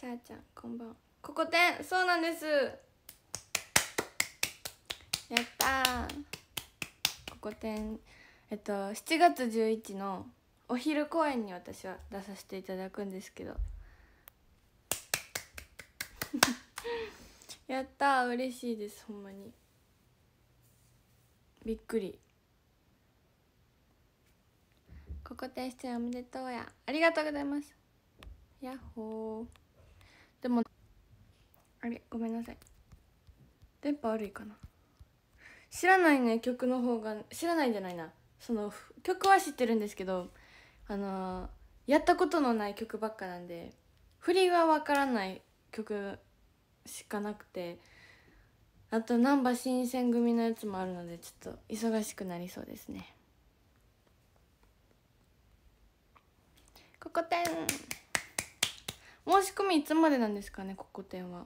ちゃーちゃんこんばんここてんそうなんですやったここてんえっと7月11のお昼公演に私は出させていただくんですけど やった嬉しいですほんまにびっくりここん出演おめでとうやありがとうございますやっほーでもあれごめんなさい電波悪いかな知らないね曲の方が知らないんじゃないなその曲は知ってるんですけどあのー、やったことのない曲ばっかなんで振りがわからない曲しかなくてあと難波新選組のやつもあるのでちょっと忙しくなりそうですねここてん申し込みいつまでなんですかねここ展は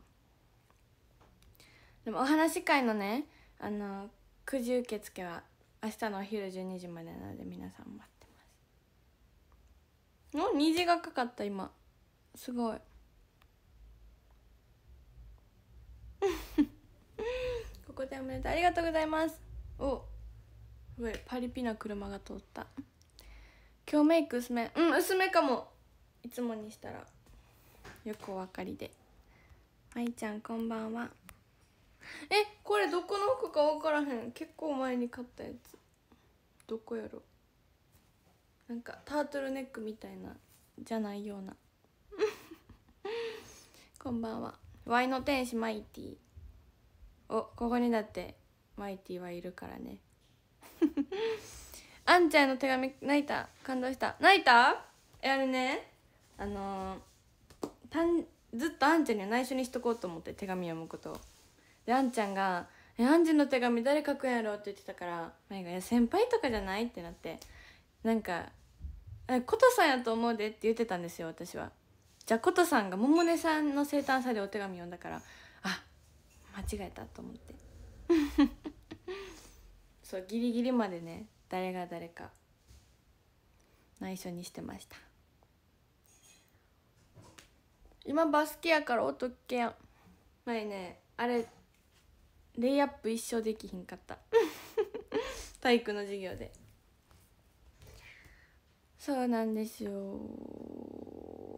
でもお話し会のねあのくじ受付は明日のお昼12時までなので皆さん待ってますの虹がかかった今すごい ここでおめでとうありがとうございますおすごいパリピな車が通った今日メイク薄めうん薄めかもいつもにしたらよくお分かりで愛ちゃんこんばんはえこれどこの服か分からへん結構前に買ったやつどこやろなんかタートルネックみたいなじゃないような こんばんはワイの天使マイティおここにだってマイティはいるからねあん ちゃんの手紙泣いた感動した泣いたえあれねあのーずっとあんちゃんには内緒にしとこうと思って手紙読むことであんちゃんが「えあんじの手紙誰書くんやろ?」って言ってたから舞が「いや先輩とかじゃない?」ってなってなんか「え琴さんやと思うで」って言ってたんですよ私はじゃあ琴さんが百音さんの生誕祭でお手紙読んだからあ間違えたと思って そうギリギリまでね誰が誰か内緒にしてました今バスケやから音けやん前ねあれレイアップ一生できひんかった 体育の授業でそうなんですよ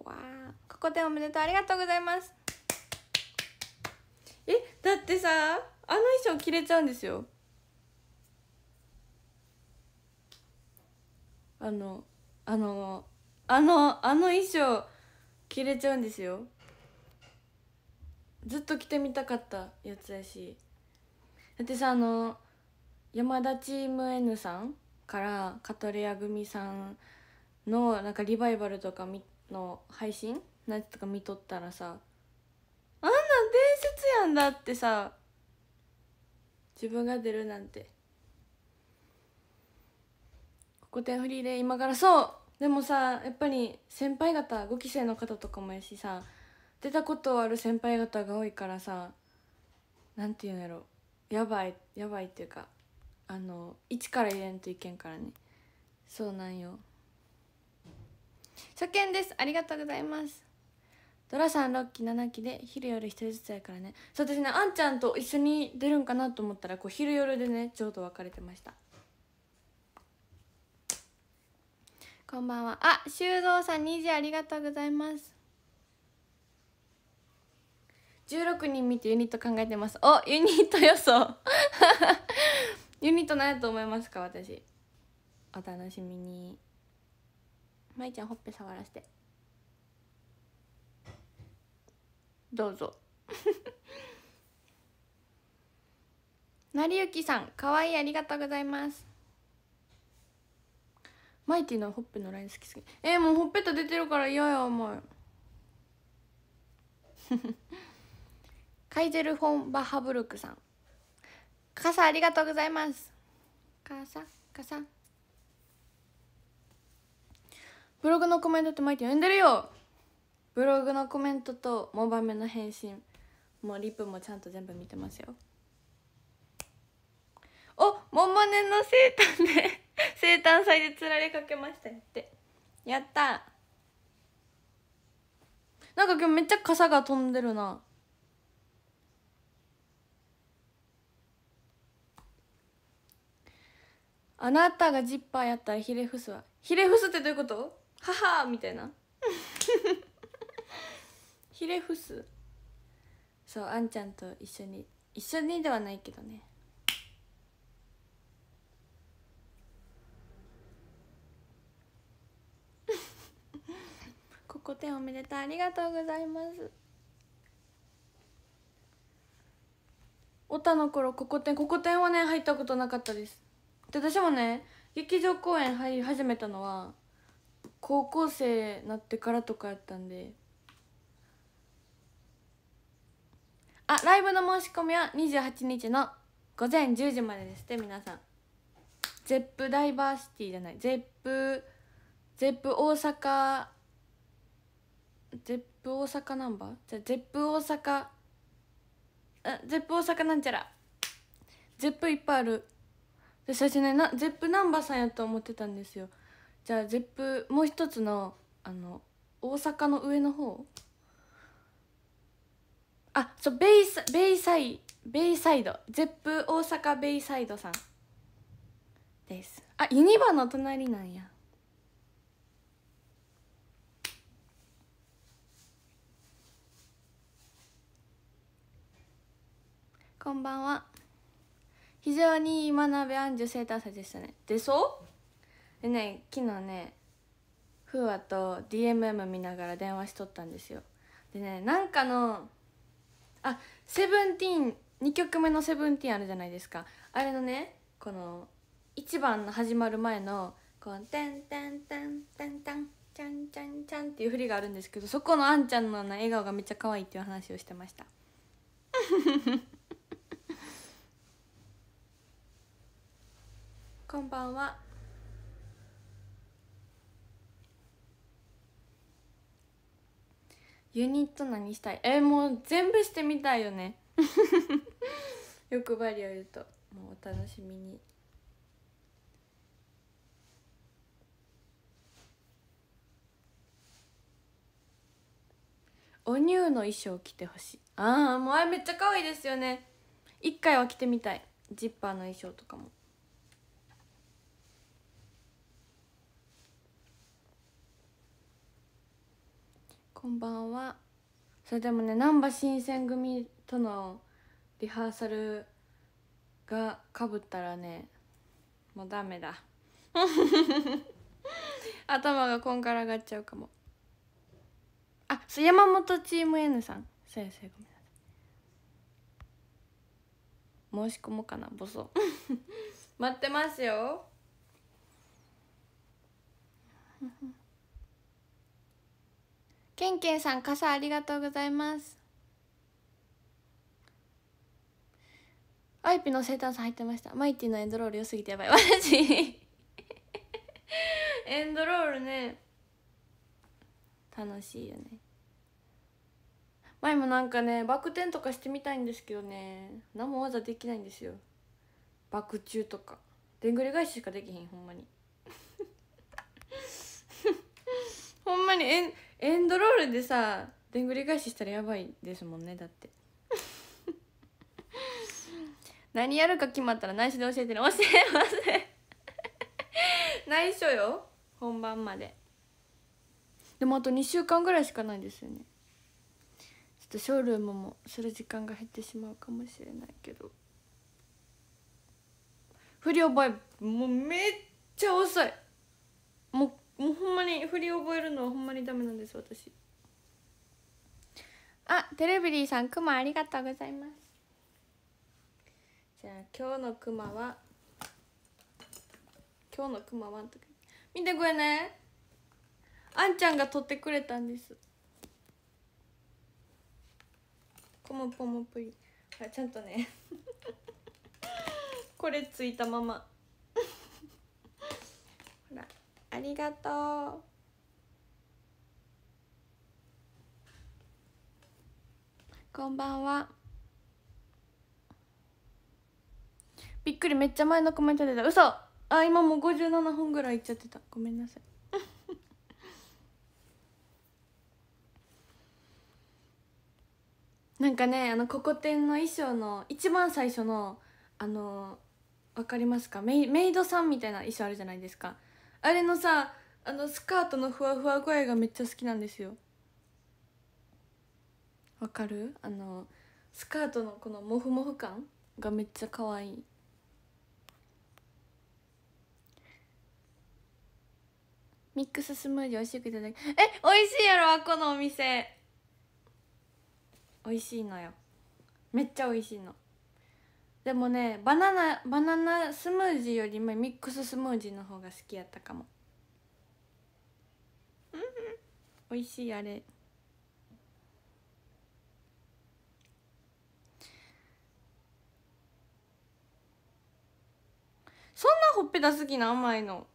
わここでおめでとうありがとうございますえだってさあの衣装着れちゃうんですよあのあのあのあの衣装着れちゃうんですよずっと着てみたかったやつやしだってさあの山田チーム N さんからカトレア組さんのなんかリバイバルとかの配信なんつとか見とったらさあんなん伝説やんだってさ自分が出るなんてここでフリーで今からそうでもさやっぱり先輩方5期生の方とかもやしさ出たことある先輩方が多いからさなんていうんやろやばいやばいっていうかあの一から入れんといけんからねそうなんよ初見ですありがとうございますドラさん6期7期で昼夜1人ずつやからねそうですねあんちゃんと一緒に出るんかなと思ったらこう昼夜でねちょうど別れてましたこんばんはあ修造さん二時ありがとうございます十六人見てユニット考えてますおユニット予想 ユニット何やと思いますか私お楽しみにまいちゃんほっぺ触らしてどうぞなりゆきさんかわいいありがとうございますマイティのほっぺのライン好きすぎえー、もうほっぺた出てるから嫌や思う カイゼル・フォン・バッハブルクさん傘ありがとうございます傘傘ブログのコメントってマイティ読んでるよブログのコメントとモバメの返信もうリップもちゃんと全部見てますよおももねの生誕で 生誕祭でつられかけましたってやったなんか今日めっちゃ傘が飛んでるなあなたがジッパーやったらひれ伏すわひれ伏すってどういうことははみたいな ひれ伏すそうあんちゃんと一緒に一緒にではないけどね5点おめでとうありがとうございますオタの頃ここ点ここ点はね入ったことなかったですで私もね劇場公演入り始めたのは高校生なってからとかやったんであライブの申し込みは28日の午前10時までですって皆さんゼップダイバーシティじゃないゼップゼップ大阪ゼップ大阪ナンバーじゃゼップ大阪あゼップ大阪なんちゃらゼップいっぱいあるで最初ねなゼップナンバーさんやと思ってたんですよじゃあゼップもう一つのあの大阪の上の方あそうベイサベイサイベイサイドゼップ大阪ベイサイドさんですあユニバの隣なんやこんばんは非常に学鍋アンジュ生誕祭でしたねでそうでね昨日ねふわと DMM 見ながら電話しとったんですよでねなんかのあセブンティーン2曲目の「セブンティーンあるじゃないですかあれのねこの1番の始まる前のこう「テンテンテンテンテンチャンチャンチャン」っていう振りがあるんですけどそこのあんちゃんの笑顔がめっちゃ可愛いっていう話をしてましたこんばんはユニット何したいえもう全部してみたいよね 欲張りを言うともうお楽しみにおニューの衣装着てほしいああもうあれめっちゃ可愛いですよね一回は着てみたいジッパーの衣装とかもこんばんはそれでもね難波新選組とのリハーサルがかぶったらねもうダメだ 頭がこんがらがっちゃうかもあそう山本チーム N さん先生ごめんなさい申し込もうかなボソ 待ってますよけんけんさん傘ありがとうございますアイピの生誕さん入ってましたマイティのエンドロール良すぎてやばい私 エンドロールね楽しいよね前もなんかねバク転とかしてみたいんですけどね何も技できないんですよバク宙とかでんぐり返ししかできへんほんまに ほんまにえんエンドロールでさでんぐり返ししたらやばいですもんねだって 何やるか決まったら内緒で教えてね教えません 内緒よ本番まででもあと2週間ぐらいしかないですよねちょっとショールームもする時間が減ってしまうかもしれないけど不良バイブもうめっちゃ遅いもうもうほんまに振り覚えるのはほんまにダメなんです私あテレビリーさんクマありがとうございますじゃあ今日のクマは今日のクマは見てこれねあんちゃんが撮ってくれたんですポもポモプリちゃんとね これついたままありがとうこんばんは。びっくり、めっちゃ前のコメント出た。嘘あ、今も五十七本ぐらいいっちゃってた。ごめんなさい。なんかね、あの、ここ展の衣装の一番最初の、あの、わかりますかメイメイドさんみたいな衣装あるじゃないですか。あれのさあのスカートのふわふわ声がめっちゃ好きなんですよわかるあのスカートのこのモフモフ感がめっちゃ可愛いミックススムージー美味しくいただきえ美味しいやろこのお店美味しいのよめっちゃ美味しいのでもねバナナバナナスムージーよりもミックススムージーの方が好きやったかもうん美味しいあれそんなほっぺた好きな甘いの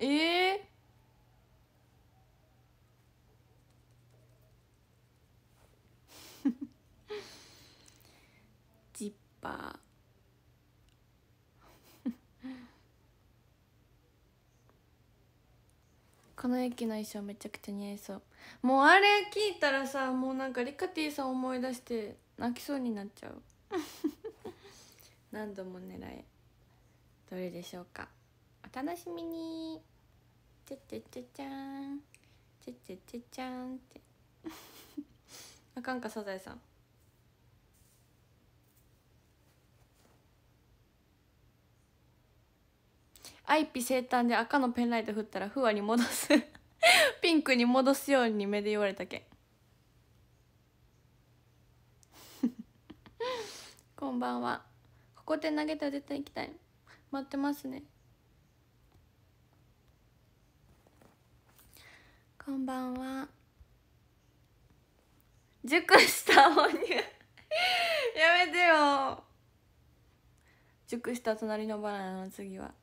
え えーぱ この駅の衣装めちゃくちゃ似合いそうもうあれ聞いたらさもうなんかリカティさん思い出して泣きそうになっちゃう 何度も狙いどれでしょうかお楽しみにチェチェチェチャーンチェチェチェチャーンって あかんかサザエさんアイピ生誕で赤のペンライト振ったらふわに戻す ピンクに戻すように目で言われたけん こんばんはここで投げたら絶対行きたい待ってますねこんばんは熟した母乳 やめてよ熟した隣のバナナの次は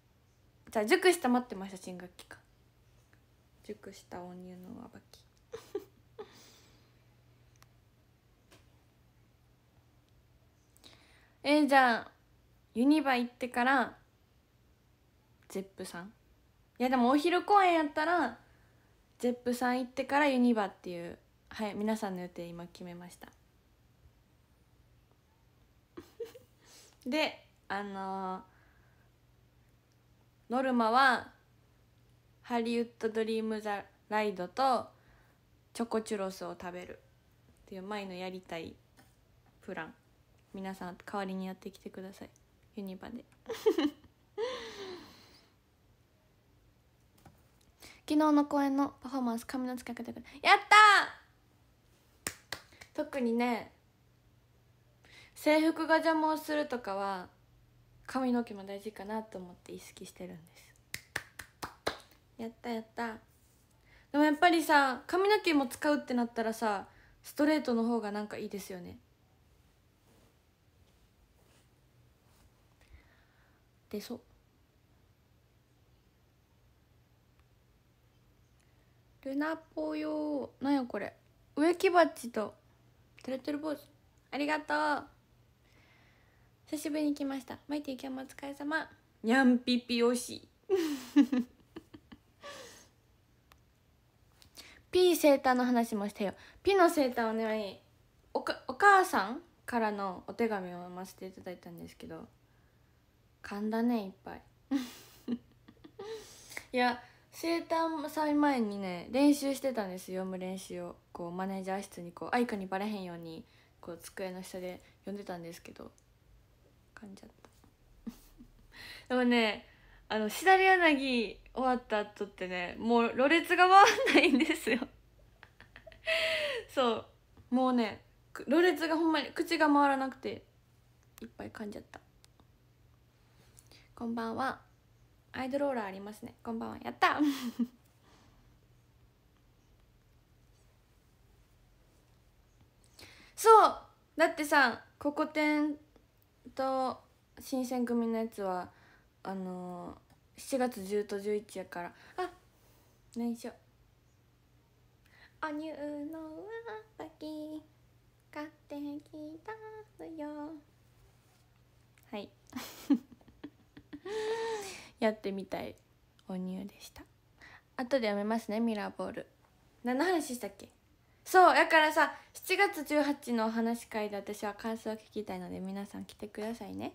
した熟した待ってました新学期か熟した音乳の上履き えー、じゃあユニバ行ってからゼップさんいやでもお昼公演やったらゼップさん行ってからユニバっていうはい皆さんの予定今決めました であのーノルマはハリウッド・ドリーム・ザ・ライドとチョコチュロスを食べるっていう前のやりたいプラン皆さん代わりにやってきてくださいユニバで 昨日の公演のパフォーマンス髪のつかけてくれやった特にね制服が邪魔をするとかは髪の毛も大事かなと思って意識してるんですやったやったでもやっぱりさ髪の毛も使うってなったらさストレートの方がなんかいいですよねでそうルナポヨなんやこれ植木鉢とてレてる坊主ありがとう久しぶりに来ましたマイティ今日もお疲れ様にゃんぴぴおし ピーセーターの話もしたよ P のセーターをねおかお母さんからのお手紙を読ませていただいたんですけど噛んだねいっぱい いやセー生誕祭前にね練習してたんです読む練習をこうマネージャー室にこう愛花にバレへんようにこう机の下で読んでたんですけど噛んじゃったでもねあのしだれ柳終わった後ってねもうろれつが回んないんですよそうもうねろれつがほんまに口が回らなくていっぱい噛んじゃったこんばんはアイドルオーラーありますねこんばんはやった そうだってさここてんと新選組のやつはあのー、7月10と11やからあしょ「お乳のわさき買ってきたのよはい やってみたいお乳でした後でやめますねミラーボール何の話したっけそうだからさ7月18日のお話会で私は感想を聞きたいので皆さん来てくださいね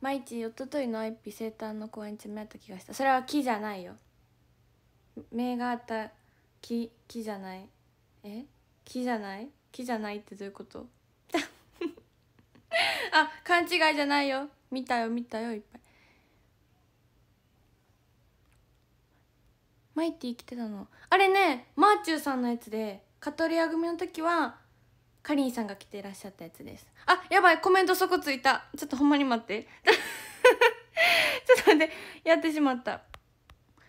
毎日おとといのアイピ生誕の公演詰め合った気がしたそれは木じゃないよ目があった木木じゃないえ木じゃない木じゃないってどういうこと あ勘違いじゃないよ見たよ見たよいっマイティ生きてたのあれねマーチューさんのやつでカトリア組の時はかりんさんが来ていらっしゃったやつですあやばいコメントそこついたちょっとほんまに待って ちょっと待ってやってしまった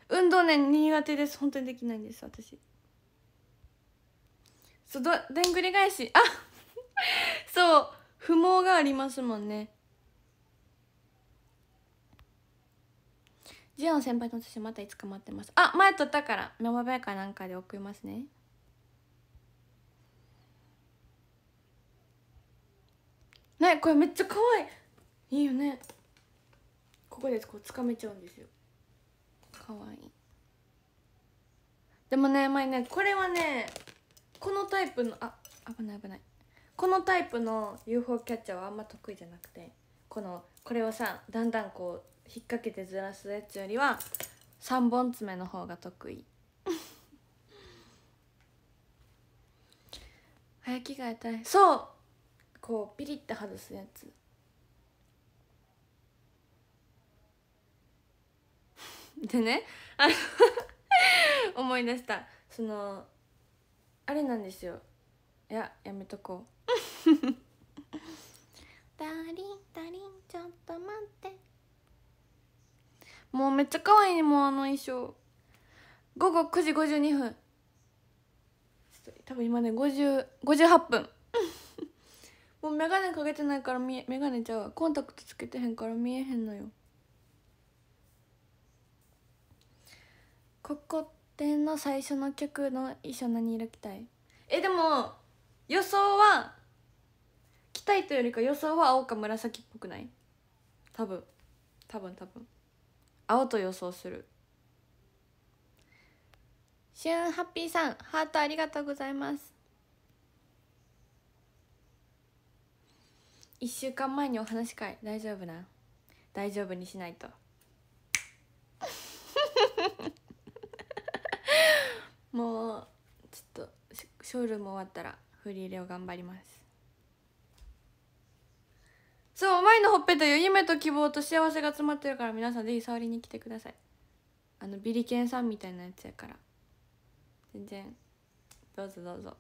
運動ね苦手です本当にできないんです私そうどでんぐり返しあ そう不毛がありますもんねジオン先輩の私またいつか待ってますあ前撮ったからメモ部屋かなんかで送りますねねこれめっちゃ可愛いいいよねここでこうつかめちゃうんですよ可愛いでもね前ねこれはねこのタイプのあ危ない危ないこのタイプの UFO キャッチャーはあんま得意じゃなくてこのこれをさだんだんこう引っ掛けてずらすやつよりは3本爪の方が得意 早着替えたいそうこうピリッて外すやつ でねあの 思い出したそのあれなんですよいややめとこう「ダリンダリンちょっと待って」もうめっちゃ可愛いもうあの衣装午後9時52分多分今ね50 58分 もう眼鏡かけてないから見え眼鏡ちゃうコンタクトつけてへんから見えへんのよここっての最初の曲の衣装何色着たいえでも予想は着たいというよりか予想は青か紫っぽくない多分多分多分青と予想するしゅんハッピーさんハートありがとうございます1週間前にお話会大丈夫な大丈夫にしないと もうちょっとショールも終わったらフリーレを頑張りますそう前のほっぺという夢と希望と幸せが詰まってるから皆さんぜひ触りに来てくださいあのビリケンさんみたいなやつやから全然どうぞどうぞ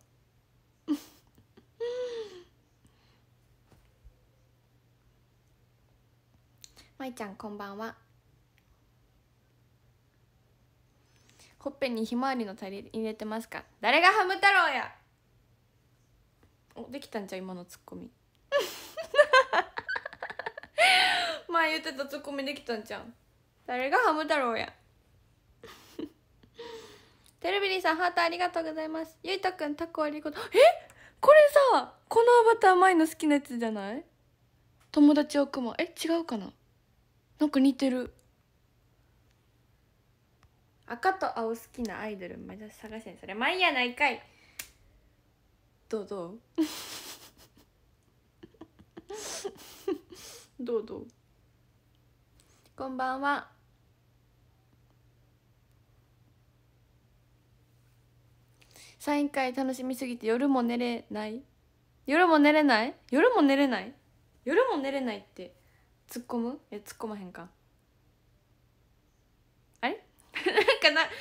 まい ちゃんこんばんはほっぺにひまわりのたり入れてますか誰がハム太郎やおできたんじゃ今のツッコミ前言ってたツッコミできたんじゃん誰がハム太郎や テレビリーさんハートありがとうございますゆいとくんタコありがとうえこれさこのアバター前の好きなやつじゃない友達を組むえ違うかななんか似てる赤と青好きなアイドル目指し探せんそれ前やないかいどうどう どうどうこんばんは。サイン会楽しみすぎて夜も寝れない夜も寝れない夜も寝れない夜も寝れないって突っ込むえ突っ込まへんかあれ なんかななんか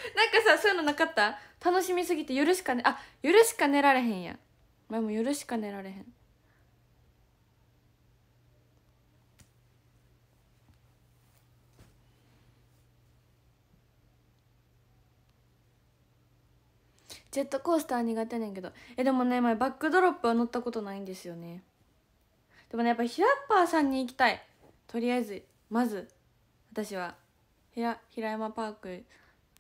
さそういうのなかった楽しみすぎて夜しかねあ夜しか寝られへんや前も夜しか寝られへんジェットコースター苦手ねんけどえでもね前バックドロップは乗ったことないんですよねでもねやっぱヒラッパーさんに行きたいとりあえずまず私はひら平山パーク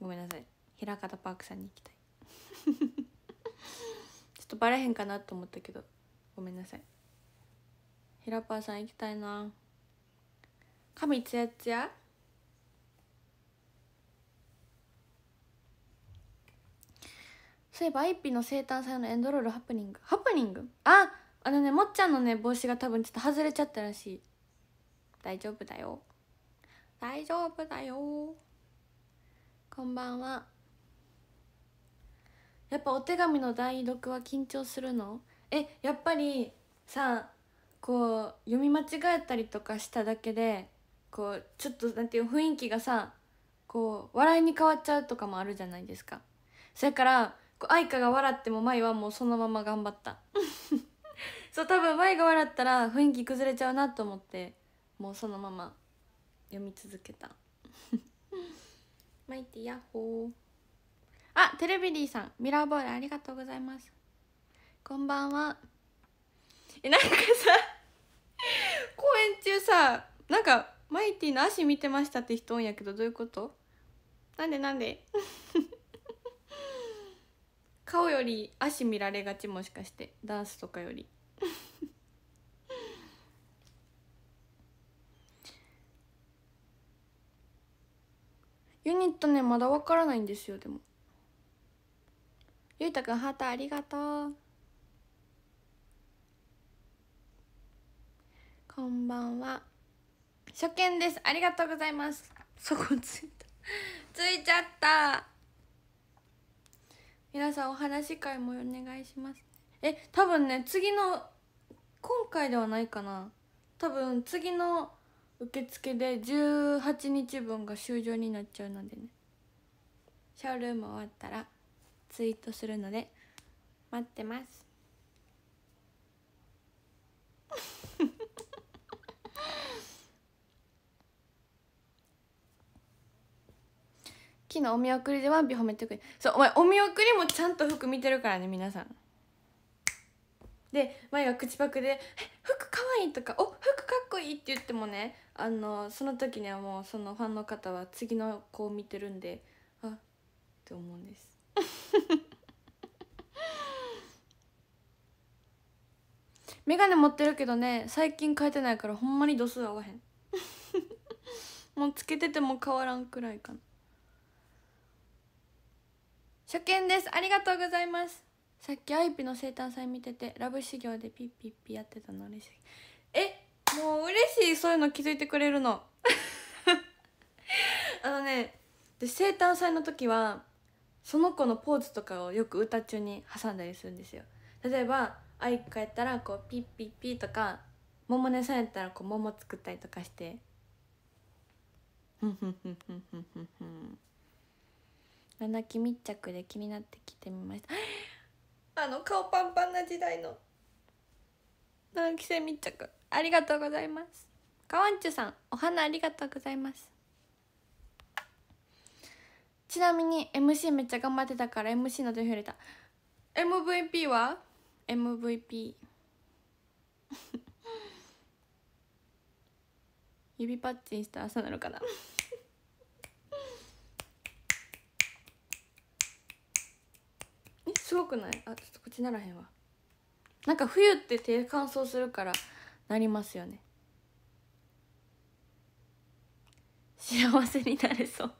ごめんなさい平方パークさんに行きたい ちょっとバレへんかなと思ったけどごめんなさい平パーさん行きたいな髪ツヤツヤそういえばアイピの生誕祭のエンドロールハプニングハプニングああのねもっちゃんのね帽子が多分ちょっと外れちゃったらしい大丈夫だよ大丈夫だよこんばんはやっぱお手紙の代読は緊張するのえやっぱりさこう読み間違えたりとかしただけでこうちょっとなんていう雰囲気がさこう笑いに変わっちゃうとかもあるじゃないですかそれから愛花が笑っても舞はもうそのまま頑張った そう多分舞が笑ったら雰囲気崩れちゃうなと思ってもうそのまま読み続けたマイティヤッホーあテレビリーさんミラーボールありがとうございますこんばんはえなんかさ 公演中さなんかマイティの足見てましたって人おんやけどどういうことなんでなんで 顔より足見られがちもしかしてダンスとかより ユニットねまだわからないんですよでもゆうたくんハートありがとうこんばんは初見ですありがとうございますそこついたついちゃった皆さんお話会もお願いしますえ多分ね次の今回ではないかな多分次の受付で18日分が終了になっちゃうのでねショールーム終わったらツイートするので待ってます昨日お見送りでワンピ褒めてくれそうお前お見送りもちゃんと服見てるからね皆さんで前が口パクで「服かわいい」とか「お服かっこいい」って言ってもねあのその時にはもうそのファンの方は次の子を見てるんであって思うんです メガネ持ってるけどね最近変えてないからほんまに度数合わへん もうつけてても変わらんくらいかな初見ですありがとうございますさっきアイピの生誕祭見ててラブ修行でピッピッピやってたの嬉しいえもう嬉しいそういうの気づいてくれるの あのねで生誕祭の時はその子のポーズとかをよく歌中に挟んだりするんですよ例えばアイクやったらこうピッピッピとか桃音さんやったらこう桃作ったりとかしてふんふんふんふんふんふんふん7期密着で気になってきてみました あの顔パンパンな時代の7期生密着ありがとうございますかわんちゅさんお花ありがとうございますちなみに MC めっちゃ頑張ってたから MC の投票入れた MVP は MVP 指パッチンした朝なのかなすごくないあちょっとこっちならへんわなんか冬って手乾燥するからなりますよね幸せになれそう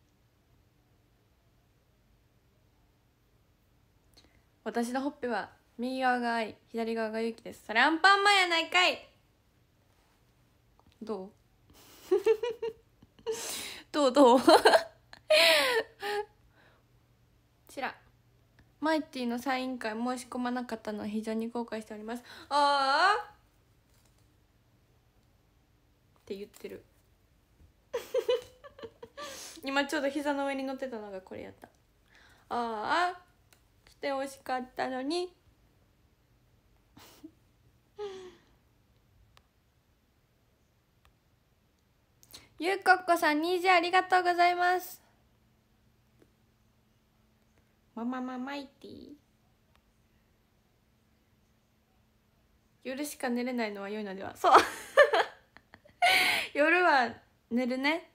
私のほっぺは右側が愛左側が勇気ですそれアンパンマンやないかいどう どうどうちらマイティのサイン会申し込まなかったのは非常に後悔しておりますああって言ってる 今ちょうど膝の上に乗ってたのがこれやったああ来てほしかったのにゆうこっこさん、虹ありがとうございます。ママママイティ。夜しか寝れないのは良いのでは。そう 夜は寝るね。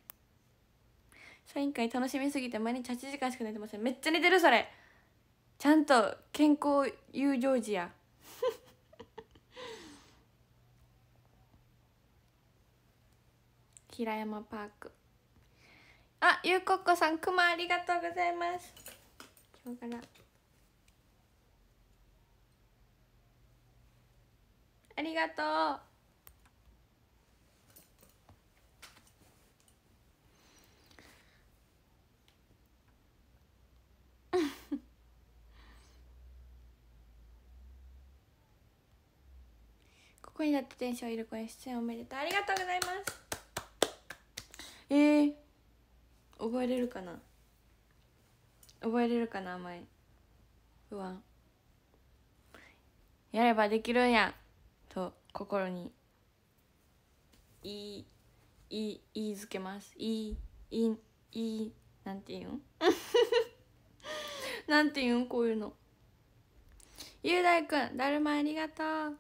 サイン会楽しみすぎて毎日8時間しか寝てません。めっちゃ寝てるそれ。ちゃんと健康友情時や。平山パークあゆうこっこさんくまありがとうございます今日からありがとう ここにだってテンションいる声出演おめでとうありがとうございますえー、覚えれるかな覚えれるかな前不安やればできるんやと心に言い言い言いづけますいいいいなんて言うん なんて言うんこういうの雄大くんだるまありがとう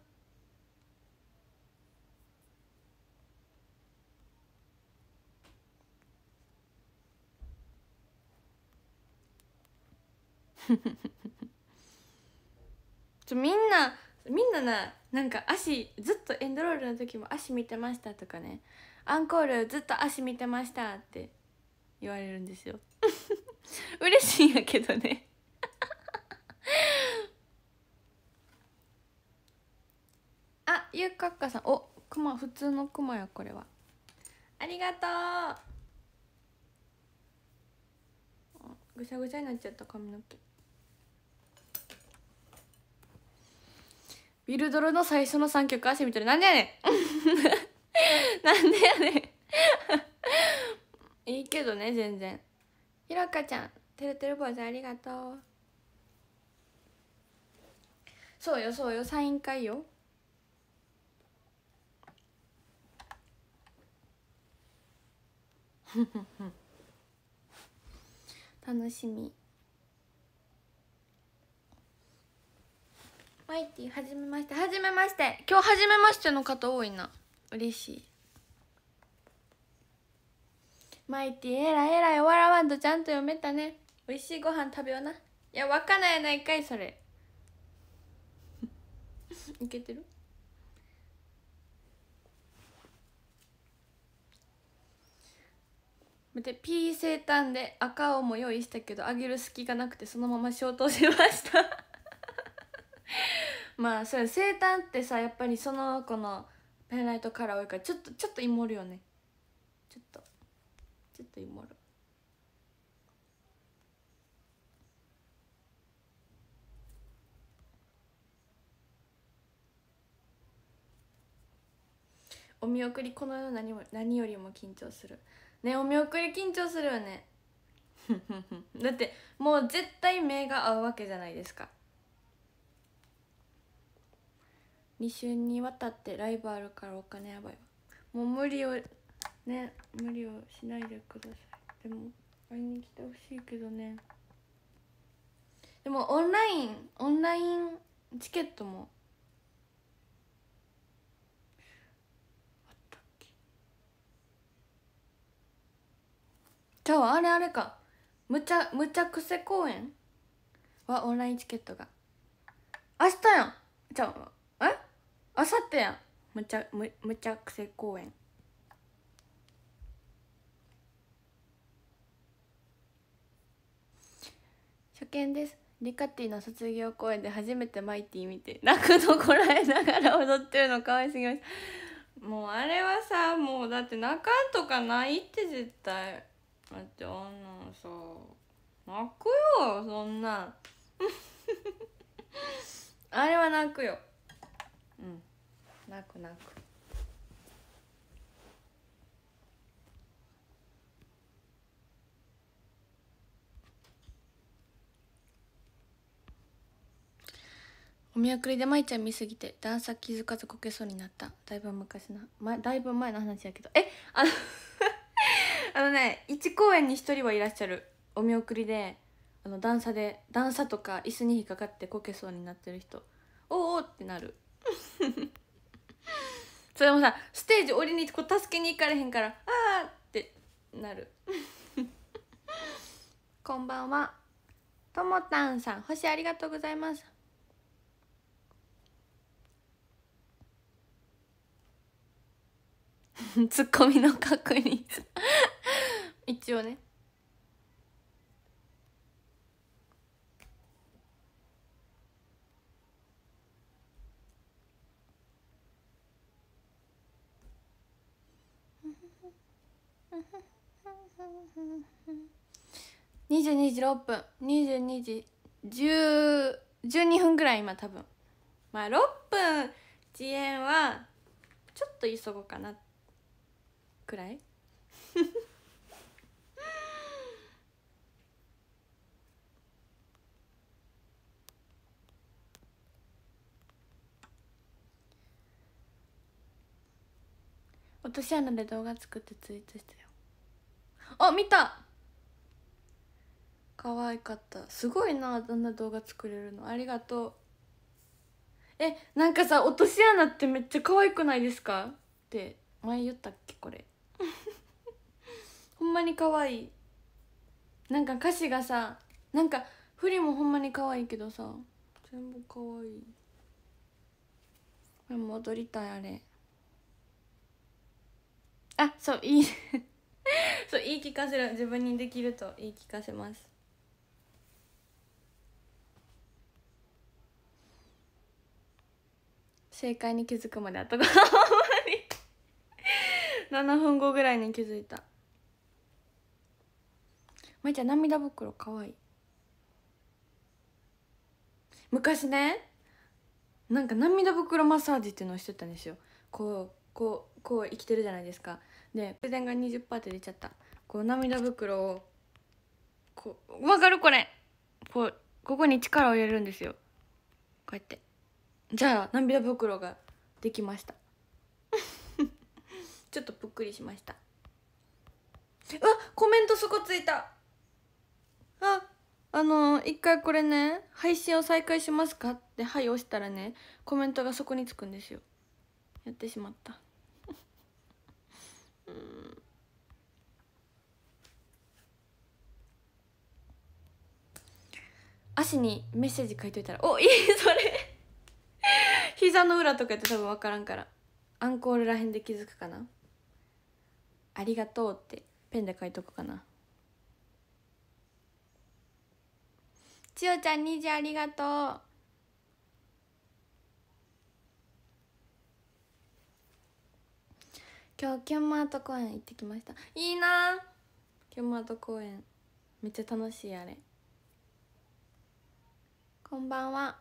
ちょみんなみんなななんか足ずっとエンドロールの時も足見てましたとかねアンコールずっと足見てましたって言われるんですよ 嬉しいんやけどね あゆうかっかさんおクマ普通のクマやこれはありがとうぐしゃぐしゃになっちゃった髪の毛ビルドロの最初の3曲はセミ取りなんでやねん なんでやねん いいけどね全然ひろかちゃんてるてる坊主ありがとうそうよそうよサイン会よ 楽しみマイティはじめましてはじめまして今日はじめましての方多いな嬉しいマイティえらいえらい笑わんとちゃんと読めたね美味しいご飯食べようないやわかないやないかいそれ いけてるでー生誕で赤青も用意したけどあげる隙がなくてそのまま消灯しました まあそう生誕ってさやっぱりその子のペンライトカラー多いからちょっとちょっとイモるよねちょっとちょっとイモるお見送りこの世何も何よりも緊張するねお見送り緊張するよねだってもう絶対目が合うわけじゃないですか2週にわたってライブあるからお金やばいもう無理をね無理をしないでくださいでも会いに来てほしいけどねでもオンラインオンラインチケットもあったっけじゃああれあれかむちゃむちゃくせ公演はオンラインチケットが明日やんじゃああさってやんむちゃむむちゃくせ公演初見ですリカティの卒業公演で初めてマイティ見て泣くのこらえながら踊ってるのかわいすぎましたもうあれはさもうだって泣かんとかないって絶対だってあんなんさ泣くよそんな あれは泣くようん泣く泣くお見送りで舞ちゃん見すぎて段差気づかずこけそうになっただいぶ昔な、前だいぶ前の話やけどえあの あのね1公演に1人はいらっしゃるお見送りであの段差で段差とか椅子に引っかかってこけそうになってる人おーおーってなる それもさステージ降りにこう助けに行かれへんから「ああってなる こんばんはともたんさん星ありがとうございます ツッコミの確認一応ね22時6分22時10二2分ぐらい今多分まあ6分遅延はちょっと急ごうかなくらい 落とし穴で動画作ってツイートしてよあ見た可愛かったすごいなあんな動画作れるのありがとうえなんかさ落とし穴ってめっちゃ可愛くないですかって前言ったっけこれ ほんまに可愛いなんか歌詞がさなんか振りもほんまに可愛いけどさ全部可愛いこれ戻りたいあれあそういい そう言い聞かせる自分にできると言い聞かせます正解に気づくまであとが あんまり7分後ぐらいに気づいたまいちゃん涙袋かわいい昔ねなんか涙袋マッサージっていうのをしてたんですよこうこうこう生きてるじゃないですかで充電が20%って出ちゃったこう涙袋をこう分かるこれこうここに力を入れるんですよこうやってじゃあ涙袋ができました ちょっとぷっくりしましたあコメントそこついたああの一回これね「配信を再開しますか?」って「はい」押したらねコメントがそこにつくんですよやってしまったうん足にメッセージ書いといたらおいい それ膝の裏とかやって多分分からんからアンコールらへんで気づくかなありがとうってペンで書いとくかな千代ちゃん虹ありがとう今日キュンマート公園行ってきましたいいなキュンマート公園めっちゃ楽しいあれこんばんは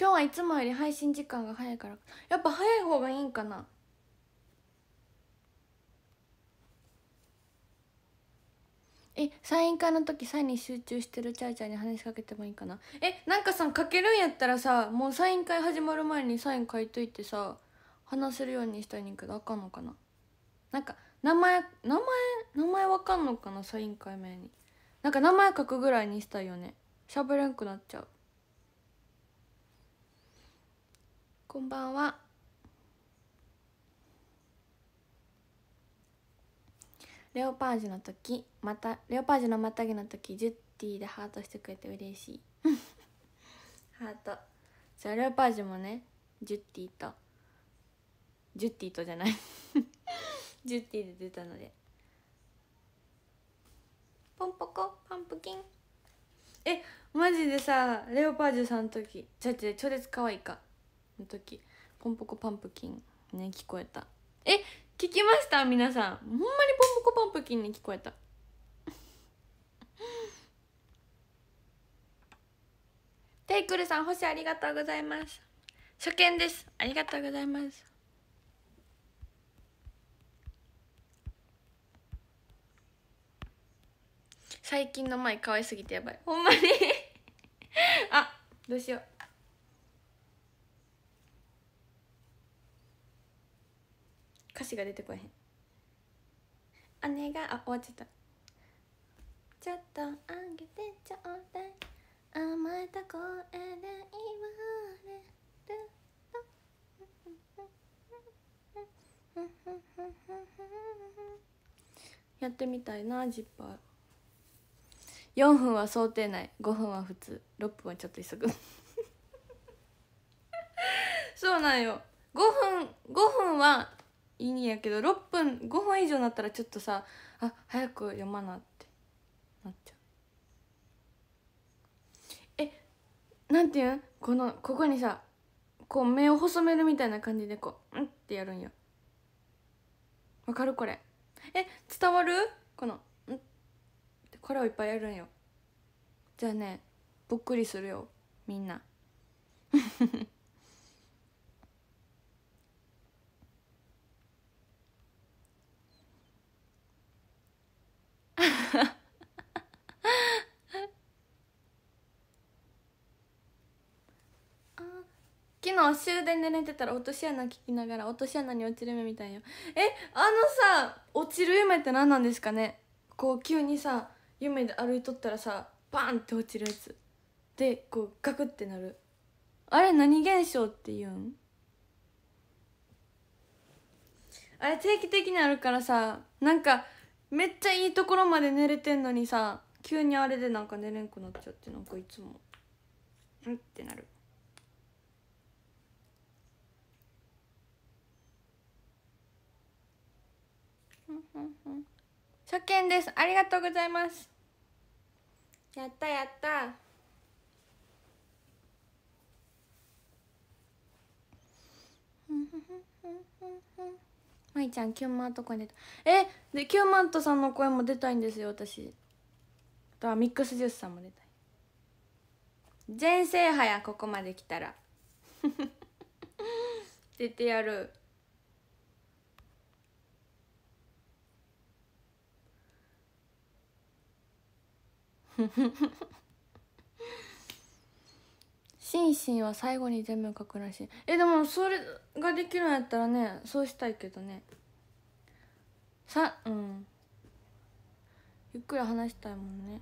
今日はいつもより配信時間が早いからやっぱ早い方がいいんかなえサイン会の時サインに集中してるチャーチャーに話しかけてもいいかなえなんかさかけるんやったらさもうサイン会始まる前にサイン書いといてさ話せるようにしたいんけどあかんのかななんか名前名前名前わかんのかなサイン会前になんか名前書くぐらいにしたいよね喋れんくなっちゃうこんばんはレオパージュの時またレオパージュのまたげの時ジュッティでハートしてくれて嬉しい ハートじゃレオパージュもねジュッティとジュッティとじゃない ジュッティで出たのでポンポコパンプキンえマジでさレオパージュさんの時ちょちょ超絶可愛いかの時ポンポコパンプキンね聞こえたえ聞きました皆さんほんまにポンポコパンプキンに聞こえた テイクルさん星ありがとうございます初見ですありがとうございます最近の前可愛すぎてやばいほんまに あどうしよう歌詞が出てこへん姉があ終わっちゃったちょっとあげてちょうだい甘えた声で言われる やってみたいなジッパー4分は想定内5分は普通6分はちょっと急ぐ そうなんよ5分5分はいいんやけど6分5分以上になったらちょっとさあ早く読まなってなっちゃうえなんていうんこのここにさこう目を細めるみたいな感じでこう「うん?」ってやるんよわかるこれえ伝わるこの「うん?」ってこれをいっぱいやるんよじゃあねぼっくりするよみんな昨日終電で寝てたら落とし穴聞きながら落とし穴に落ちる夢みたいよえあのさ落ちる夢って何なんですかねこう急にさ夢で歩いとったらさバンって落ちるやつでこうガクってなるあれ何現象って言うんあれ定期的にあるからさなんかめっちゃいいところまで寝れてんのにさ急にあれでなんか寝れんくなっちゃってなんかいつもうんってなる初見ですありがとうございますやったやったまいちゃんキュンマント声出たえでキュンマントさんの声も出たいんですよ私とミックスジュースさんも出たい全制覇やここまで来たら 出てやるフフフフ。シンは最後に全部書くらしいえでもそれができるんやったらねそうしたいけどねさうんゆっくり話したいもんね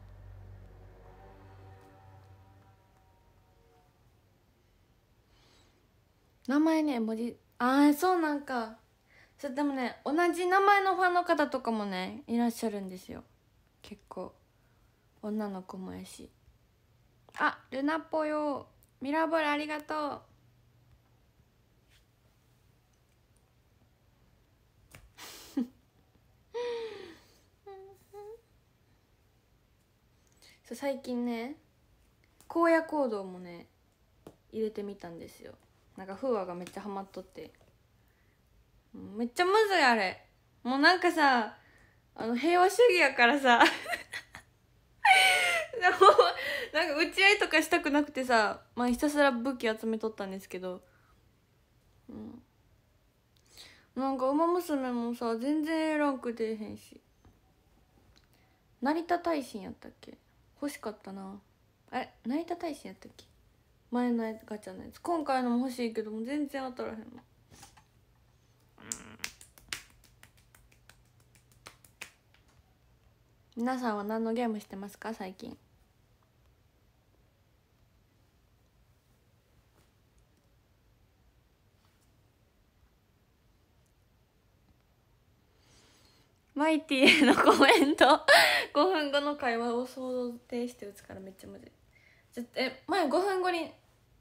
名前ね文字ああそうなんかそでもね同じ名前のファンの方とかもねいらっしゃるんですよ結構女の子もやしあルナぽよミラーボールありがとう そう最近ね荒野行動もね入れてみたんですよなんか風和がめっちゃハマっとってめっちゃむずいあれもうなんかさあの平和主義やからさ なんか打ち合いとかしたくなくてさ、まあ、ひたすら武器集めとったんですけど、うん、なんか「ウマ娘」もさ全然ランク出えへんし成田大臣やったっけ欲しかったなあれ成田大臣やったっけ前のガチャのやつ今回のも欲しいけども全然当たらへんの。皆さんは何のゲームしてますか最近マイティへのコメント5分後の会話を想定して打つからめっちゃむずい絶前5分後に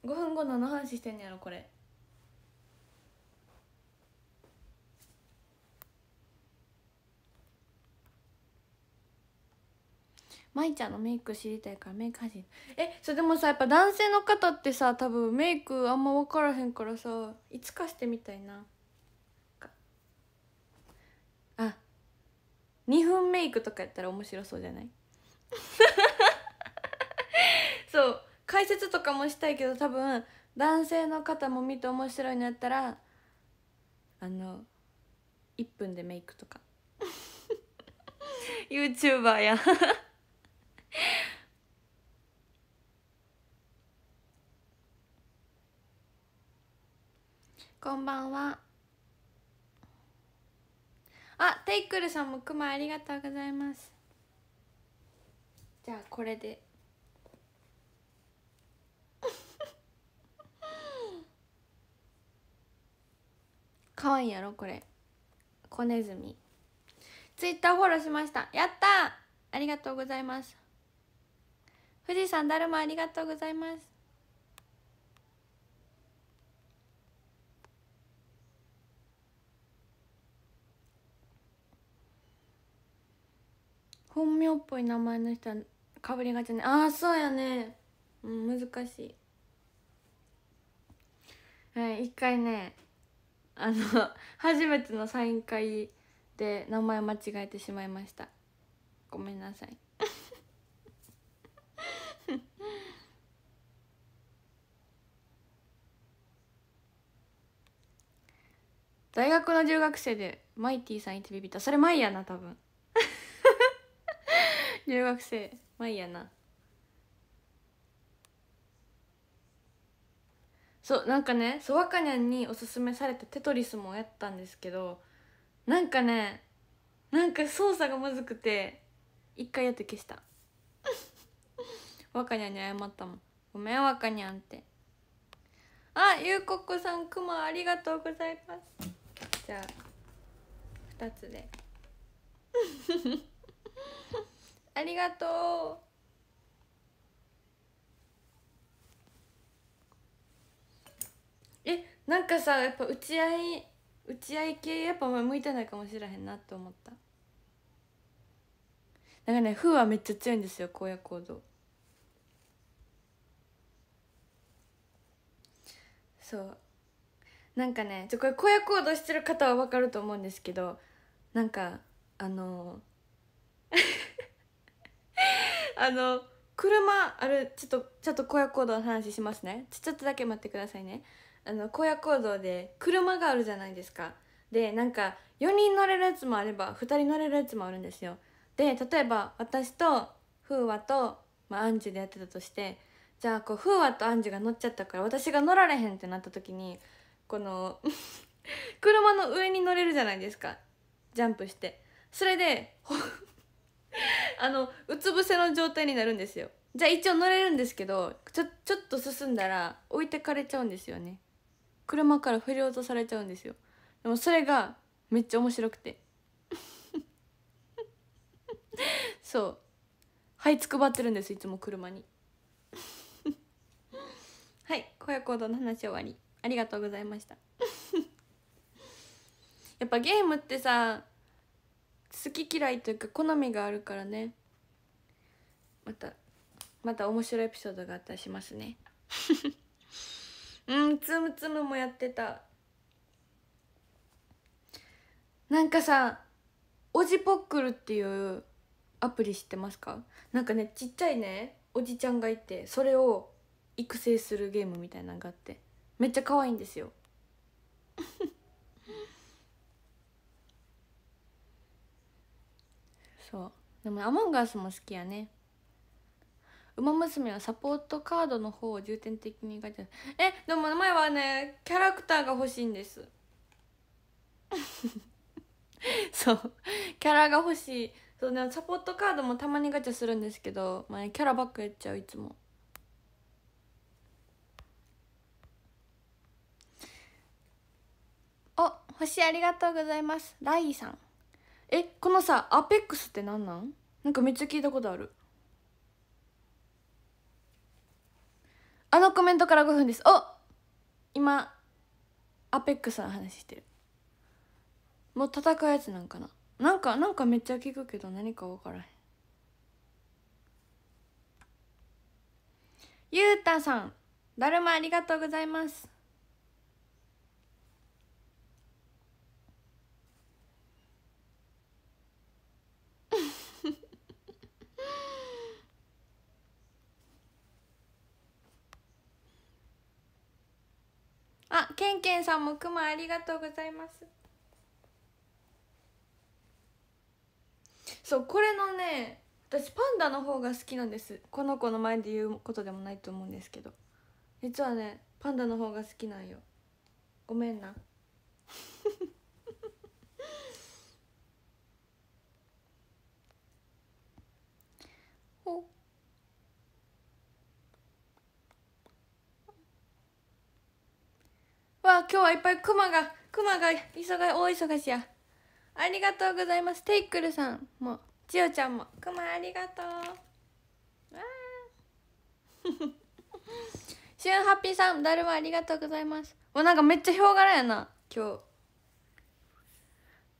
5分後何の話してんやろこれ舞ちゃんのメイク知りたいからメイク始めえそれでもさやっぱ男性の方ってさ多分メイクあんま分からへんからさいつかしてみたいな。2分メイクとかやったら面白そうじゃない そう解説とかもしたいけど多分男性の方も見て面白いのやったらあの1分でメイクとか YouTuber や こんばんは。あテイクルさんもクマありがとうございますじゃあこれでかわいいやろこれ子ネズミツイッターフォローしましたやったありがとうございます富士山だるまありがとうございます本名っぽい名前の人はかぶりがちねああそうやねうん難しいはい一回ねあの 初めてのサイン会で名前間違えてしまいましたごめんなさい 大学の留学生でマイティさんいてビビったそれマイやな多分 留学生まあいいやなそうなんかねそわかにゃんにおすすめされたテトリスもやったんですけどなんかねなんか操作がむずくて一回やって消したわかにゃんに謝ったもんごめんわかにゃんってあゆうこっこさんくまありがとうございますじゃあ2つでありがとうえなんかさやっぱ打ち合い打ち合い系やっぱ向いてないかもしれへんなって思ったなんかね風はめっちゃ強いんですよ荒野行動そうなんかねちょこれ荒野行動してる方は分かると思うんですけどなんかあのあの車あるちょっとちょっと荒野行動の話しますねちょっとだけ待ってくださいねあの荒野行動で車があるじゃないですかでなんか4人乗れるやつもあれば2人乗れるやつもあるんですよで例えば私と風和と、まあ、アンジュでやってたとしてじゃあこう風和とアンジュが乗っちゃったから私が乗られへんってなった時にこの 車の上に乗れるじゃないですかジャンプしてそれであのうつ伏せの状態になるんですよじゃあ一応乗れるんですけどちょちょっと進んだら置いてかれちゃうんですよね車から振り落とされちゃうんですよでもそれがめっちゃ面白くて そうはいつくばってるんですいつも車に はい親行動の話終わりありがとうございました やっぱゲームってさ好き嫌いというか好みがあるからねまたまた面白いエピソードがあったりしますね うんつむつむもやってたなんかさおじポックルっていうアプリ知ってますかなんかねちっちゃいねおじちゃんがいてそれを育成するゲームみたいなのがあってめっちゃ可愛いんですよ そうでもアモンガースも好きやねウマ娘はサポートカードの方を重点的に書いてえでも前はねキャラクターが欲しいんです そうキャラが欲しいそうサポートカードもたまにガチャするんですけど、まあ、ね、キャラばっかやっちゃういつもお星ありがとうございますライさんえこのさアペックスって何なんなんかめっちゃ聞いたことあるあのコメントから5分ですお今アペックスの話してるもう戦うやつなんかななんかなんかめっちゃ聞くけど何か分からへんゆうたさんだるまありがとうございますあけんけんさんもくまありがとうございますそうこれのね私パンダの方が好きなんですこの子の前で言うことでもないと思うんですけど実はねパンダの方が好きなんよごめんなわあ今日はいっぱいクマがクマが忙が大忙しやありがとうございますテイクルさんもちよちゃんもクマありがとうわあ シュンハッピーさん、だるまありがとうございます。もなんかめっちゃヒョウ柄やな、今日。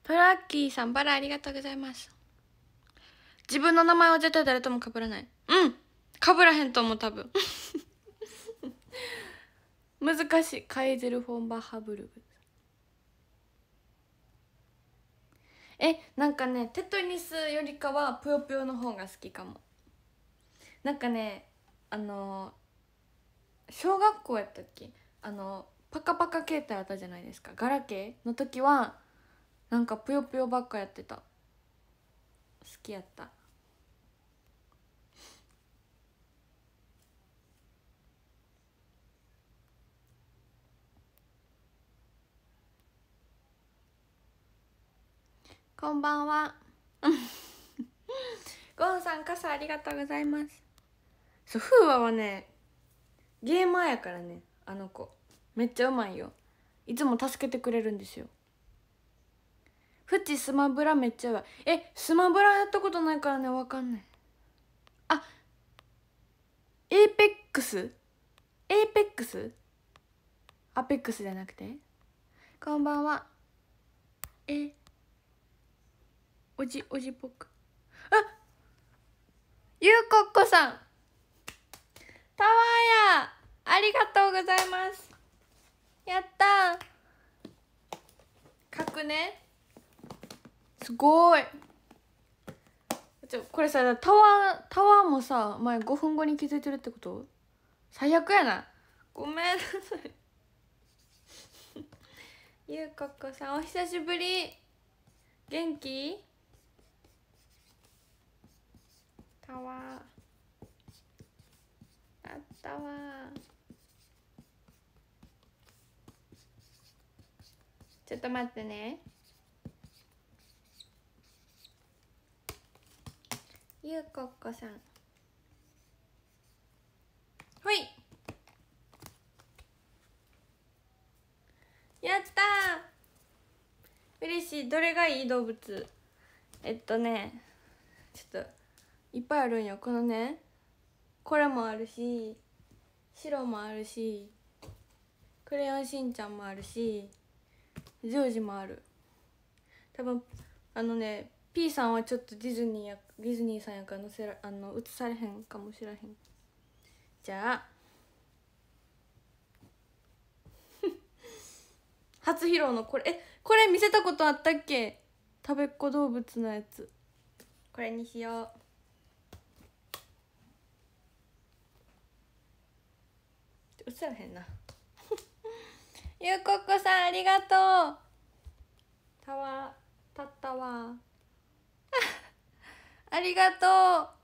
プラッキーさん、バラありがとうございます。自分の名前は絶対誰とも被らない。うんかぶらへんと思う、多分。難しいカイゼル・フォン・バッハブルグえなんかねテトリスよりかはぷよぷよの方が好きかもなんかねあの小学校やったっけあのパカパカ携帯あったじゃないですかガラケーの時はなんかぷよぷよばっかやってた好きやったこんばんは ゴンさん傘ありがとうございますそう風和はねゲーマーやからねあの子めっちゃうまいよいつも助けてくれるんですよフチスマブラめっちゃうまいえスマブラやったことないからねわかんないあエイペックスエイペックスアペックスじゃなくてこんばんはえおじおじっぽくあゆうこっこさんタワーやありがとうございますやったくねすごいちょこれさタワータワーもさ前5分後に気づいてるってこと最悪やなごめんなさい ゆうこっこさんお久しぶり元気かわあったわちょっと待ってねゆうこっこさんほいやった嬉しいどれがいい動物えっとねちょっといっぱいあるんよこのねこれもあるし白もあるし「クレヨンしんちゃん」もあるしジョージもある多分あのね P さんはちょっとディズニーやディズニーさんやからのせらあの映されへんかもしらへんじゃあ 初披露のこれえこれ見せたことあったっけ食べっ子動物のやつこれにしよう映らへんな ゆうこっこさんありがとうたわたったわ ありがとう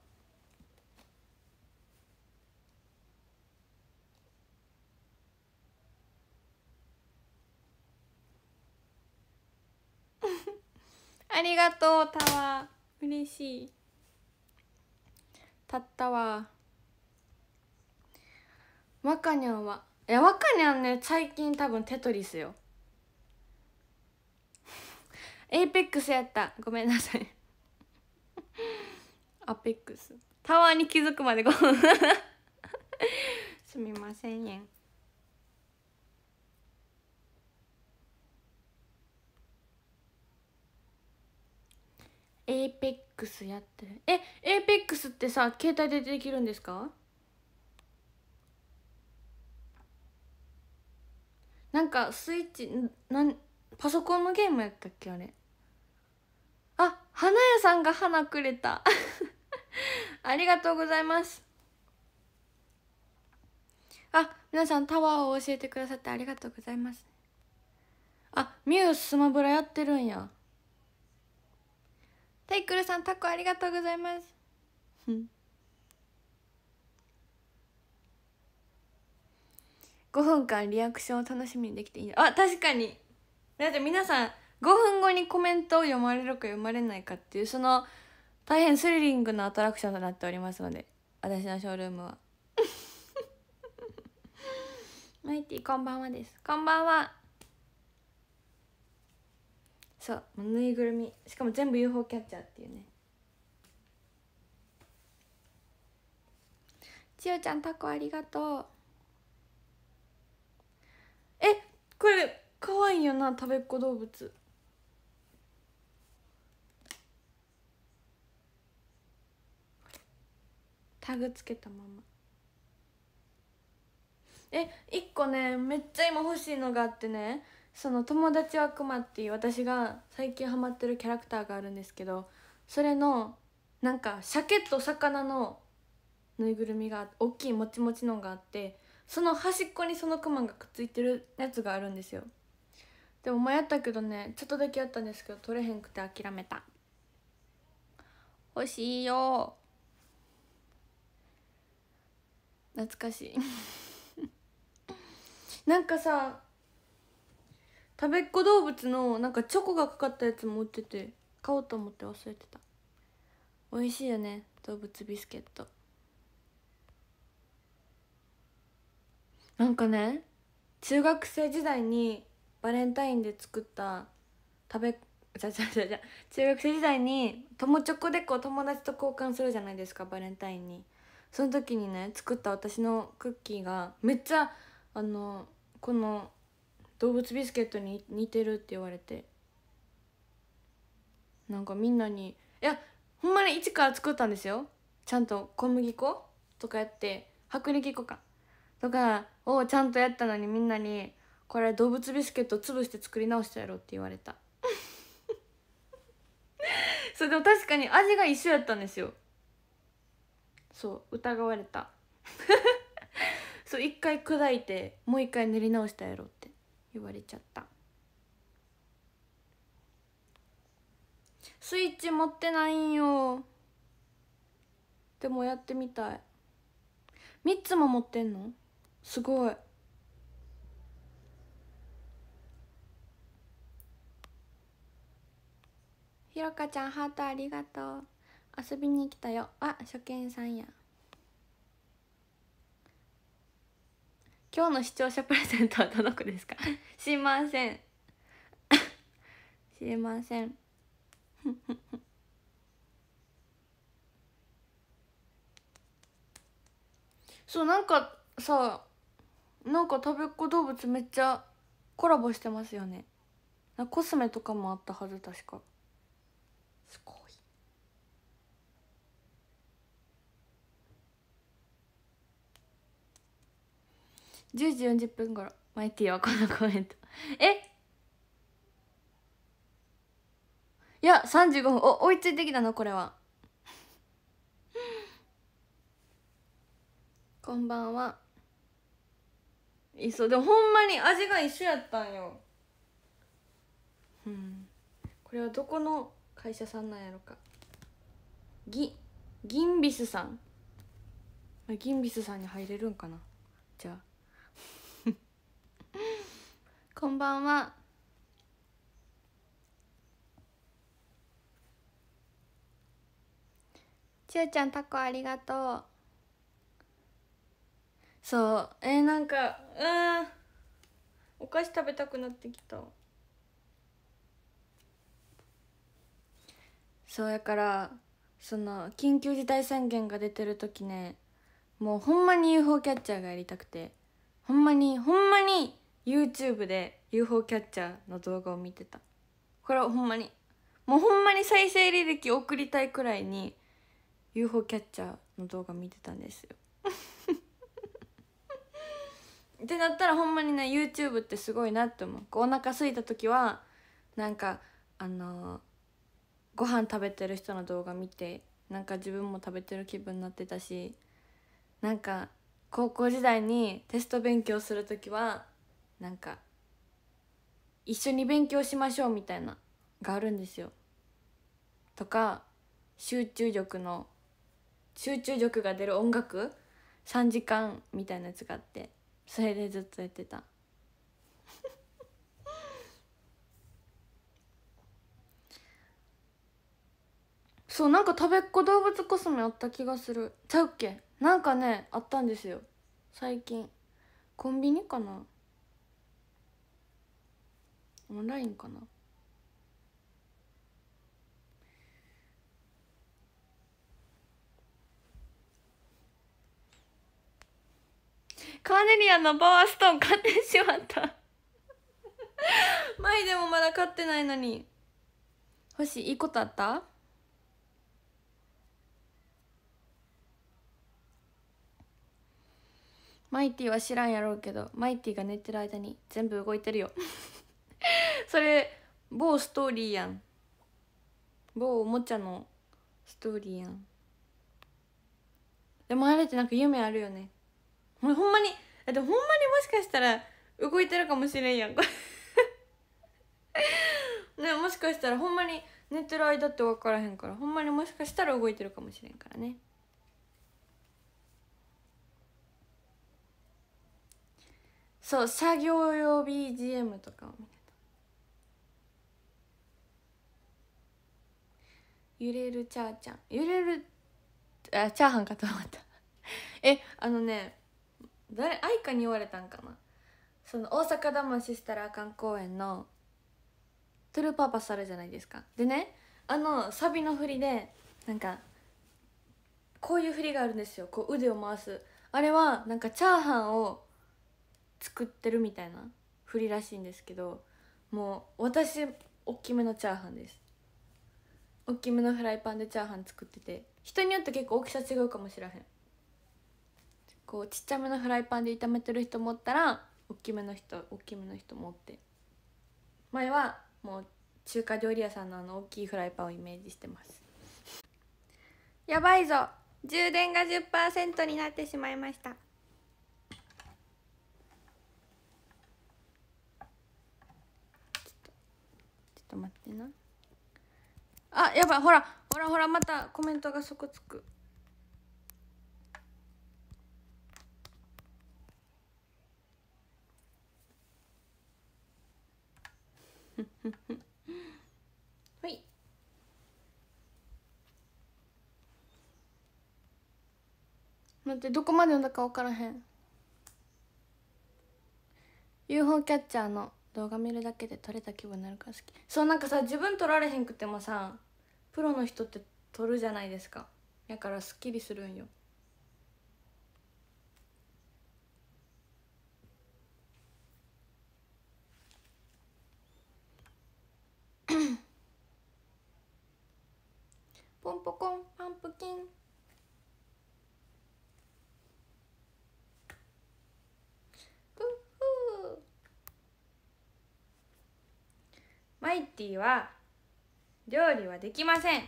ありがとうタワー嬉しいたったわわかにゃんはいやわかにゃんね最近多分テトリスよ エイペックスやったごめんなさい アペックスタワーに気づくまで5分 すみませんねんエイペックスやってるえエイペックスってさ携帯でできるんですかなんかスイッチなんパソコンのゲームやったっけあれあ花屋さんが花くれた ありがとうございますあ皆さんタワーを教えてくださってありがとうございますあミュースマブラやってるんやテイクルさんタコありがとうございます5分間リアクションを楽しみにできていいあ確かにだって皆さん5分後にコメントを読まれるか読まれないかっていうその大変スリリングなアトラクションとなっておりますので私のショールームはマイティこんばんはですこんばんはそうぬいぐるみしかも全部 UFO キャッチャーっていうね千代ちゃんタコありがとうこれ可愛いよな食べっ子動物タグつけたままえ一1個ねめっちゃ今欲しいのがあってねその「友達はクマ」っていう私が最近ハマってるキャラクターがあるんですけどそれのなんか鮭と魚のぬいぐるみが大きいもちもちのがあってその端っこにそのクマがくっついてるやつがあるんですよでも迷ったけどねちょっとだけやったんですけど取れへんくて諦めた欲しいよ懐かしい なんかさ食べっ子動物のなんかチョコがかかったやつも売ってて買おうと思って忘れてた美味しいよね動物ビスケットなんかね中学生時代にバレンタインで作った食べじゃじゃじゃじゃ中学生時代に友チョコでこう友達と交換するじゃないですかバレンタインにその時にね作った私のクッキーがめっちゃあのこの動物ビスケットに似てるって言われてなんかみんなにいやほんまに一から作ったんですよちゃんと小麦粉とかやって薄力粉かとかをちゃんとやったのにみんなに「これ動物ビスケット潰して作り直したやろう」って言われた そうでも確かに味が一緒やったんですよそう疑われた そう一回砕いてもう一回練り直したやろうって言われちゃったスイッチ持ってないんよでもやってみたい3つも持ってんのすごいひろかちゃんハートありがとう遊びに来たよあ初見さんや今日の視聴者プレゼントはどの子ですかすい ませんすい ません そうなんかさなんか食べっ子動物めっちゃコラボしてますよねコスメとかもあったはず確かすごい10時40分頃マイティはこのコメントえいや35分お追いついてきたのこれはこんばんはいそでもほんまに味が一緒やったんようんこれはどこの会社さんなんやろかぎギンビスさんギンビスさんに入れるんかなじゃあ こんばんはちゅうちゃんタコありがとうそうえー、なんかうんお菓子食べたくなってきたそうやからその緊急事態宣言が出てる時ねもうほんまに UFO キャッチャーがやりたくてほんまにほんまに YouTube で UFO キャッチャーの動画を見てたこれはほんまにもうほんまに再生履歴送りたいくらいに UFO キャッチャーの動画見てたんですよってなったらほんまにね YouTube ってすごいなって思うお腹空いた時はなんかあのー、ご飯食べてる人の動画見てなんか自分も食べてる気分になってたしなんか高校時代にテスト勉強する時はなんか一緒に勉強しましょうみたいながあるんですよ。とか集中力の集中力が出る音楽3時間みたいなやつがあってそれでずっとやってた そうなんか食べっ子動物コスメあった気がするちゃうっけなんかねあったんですよ最近コンビニかなオンラインかなカーネリアのパワーストーン買ってしまった前でもまだ買ってないのに星いいことあったマイティは知らんやろうけどマイティが寝てる間に全部動いてるよ それ某ストーリーやん某おもちゃのストーリーやんでもあれってなんか夢あるよねほんまにだってほんまにもしかしたら動いてるかもしれんやんこれ ねもしかしたらほんまに寝てる間って分からへんからほんまにもしかしたら動いてるかもしれんからねそう作業用 BGM とかを見てた揺れるチャーちゃん揺れるあチャーハンかと思った えあのね誰愛花に言われたんかなその大阪魂したらあかん公演の「トゥルーパーパス」あるじゃないですかでねあのサビの振りでなんかこういう振りがあるんですよこう腕を回すあれはなんかチャーハンを作ってるみたいな振りらしいんですけどもう私おっきめのチャーハンですおっきめのフライパンでチャーハン作ってて人によって結構大きさ違うかもしらへんこうちっちゃめのフライパンで炒めてる人もおったら大きめの人大きめの人もおって前はもう中華料理屋さんのあの大きいフライパンをイメージしてますやばいぞ充電が10%になってしまいましたちょっと待ってなあやばいほらほらほらまたコメントがそこつくってどこまで読んだか分からへん UFO キャッチャーの動画見るだけで撮れた気分になるから好きそうなんかさ自分撮られへんくてもさプロの人って撮るじゃないですかだからすっきりするんよーは料理はできません